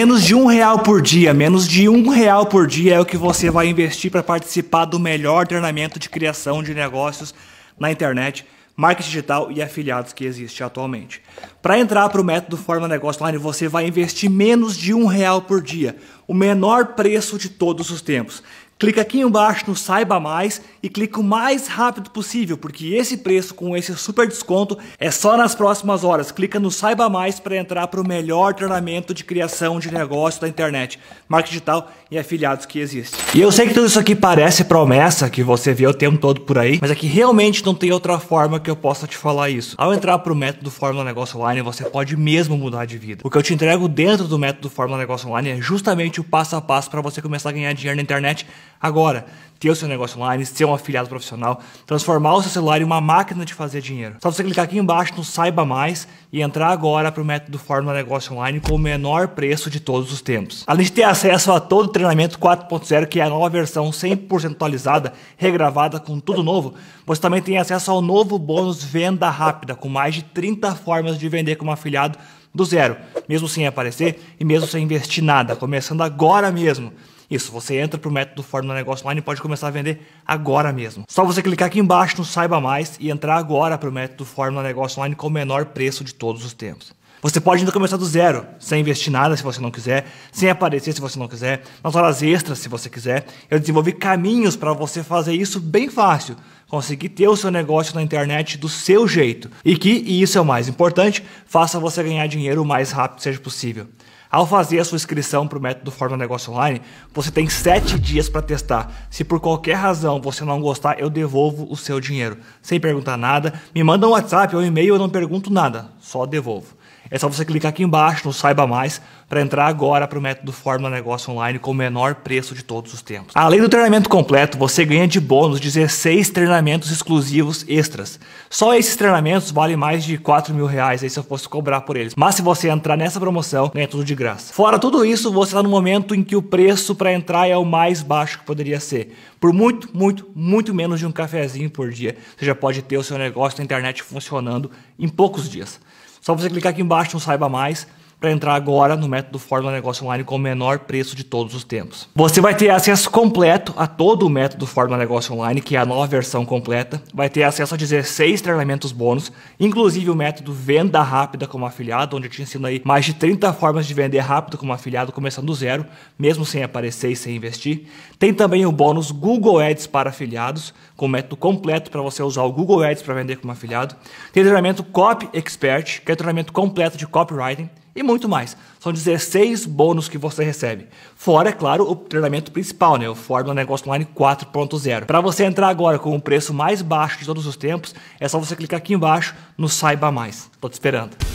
Menos de um real por dia, menos de um real por dia é o que você vai investir para participar do melhor treinamento de criação de negócios na internet, marketing digital e afiliados que existe atualmente. Para entrar para o método Forma Negócio Online, você vai investir menos de um real por dia, o menor preço de todos os tempos. Clica aqui embaixo no Saiba Mais e clica o mais rápido possível, porque esse preço com esse super desconto é só nas próximas horas. Clica no Saiba Mais para entrar para o melhor treinamento de criação de negócio da internet, marketing digital e afiliados que existe. E eu sei que tudo isso aqui parece promessa que você vê o tempo todo por aí, mas é que realmente não tem outra forma que eu possa te falar isso. Ao entrar para o método Fórmula Negócio Online, você pode mesmo mudar de vida. O que eu te entrego dentro do método Fórmula Negócio Online é justamente o passo a passo para você começar a ganhar dinheiro na internet Agora, ter o seu negócio online, ser um afiliado profissional, transformar o seu celular em uma máquina de fazer dinheiro. Só você clicar aqui embaixo no Saiba Mais e entrar agora para o método Fórmula Negócio Online com o menor preço de todos os tempos. Além de ter acesso a todo o treinamento 4.0, que é a nova versão 100% atualizada, regravada com tudo novo, você também tem acesso ao novo bônus Venda Rápida, com mais de 30 formas de vender como afiliado do zero, mesmo sem aparecer e mesmo sem investir nada, começando agora mesmo. Isso, você entra pro método Fórmula Negócio Online e pode começar a vender agora mesmo. Só você clicar aqui embaixo no Saiba Mais e entrar agora pro método Fórmula Negócio Online com o menor preço de todos os tempos. Você pode ainda começar do zero, sem investir nada se você não quiser, sem aparecer se você não quiser, nas horas extras se você quiser. Eu desenvolvi caminhos para você fazer isso bem fácil. Conseguir ter o seu negócio na internet do seu jeito. E que, e isso é o mais importante, faça você ganhar dinheiro o mais rápido seja possível. Ao fazer a sua inscrição para o método Forma Negócio Online, você tem 7 dias para testar. Se por qualquer razão você não gostar, eu devolvo o seu dinheiro. Sem perguntar nada, me manda um WhatsApp ou um e-mail, eu não pergunto nada, só devolvo. É só você clicar aqui embaixo no Saiba Mais para entrar agora para o método Fórmula Negócio Online com o menor preço de todos os tempos. Além do treinamento completo, você ganha de bônus 16 treinamentos exclusivos extras. Só esses treinamentos valem mais de 4 mil reais aí se eu fosse cobrar por eles. Mas se você entrar nessa promoção, ganha tudo de graça. Fora tudo isso, você está no momento em que o preço para entrar é o mais baixo que poderia ser. Por muito, muito, muito menos de um cafezinho por dia, você já pode ter o seu negócio na internet funcionando em poucos dias. Só você clicar aqui embaixo não Saiba Mais para entrar agora no método Fórmula Negócio Online com o menor preço de todos os tempos. Você vai ter acesso completo a todo o método Fórmula Negócio Online, que é a nova versão completa. Vai ter acesso a 16 treinamentos bônus, inclusive o método Venda Rápida como Afiliado, onde eu te ensino aí mais de 30 formas de vender rápido como afiliado, começando do zero, mesmo sem aparecer e sem investir. Tem também o bônus Google Ads para afiliados, com o método completo para você usar o Google Ads para vender como afiliado. Tem treinamento Copy Expert, que é o treinamento completo de copywriting e muito mais. São 16 bônus que você recebe. Fora, é claro, o treinamento principal, né? O Fórmula Negócio Online 4.0. Para você entrar agora com o preço mais baixo de todos os tempos, é só você clicar aqui embaixo no Saiba Mais. Tô te esperando.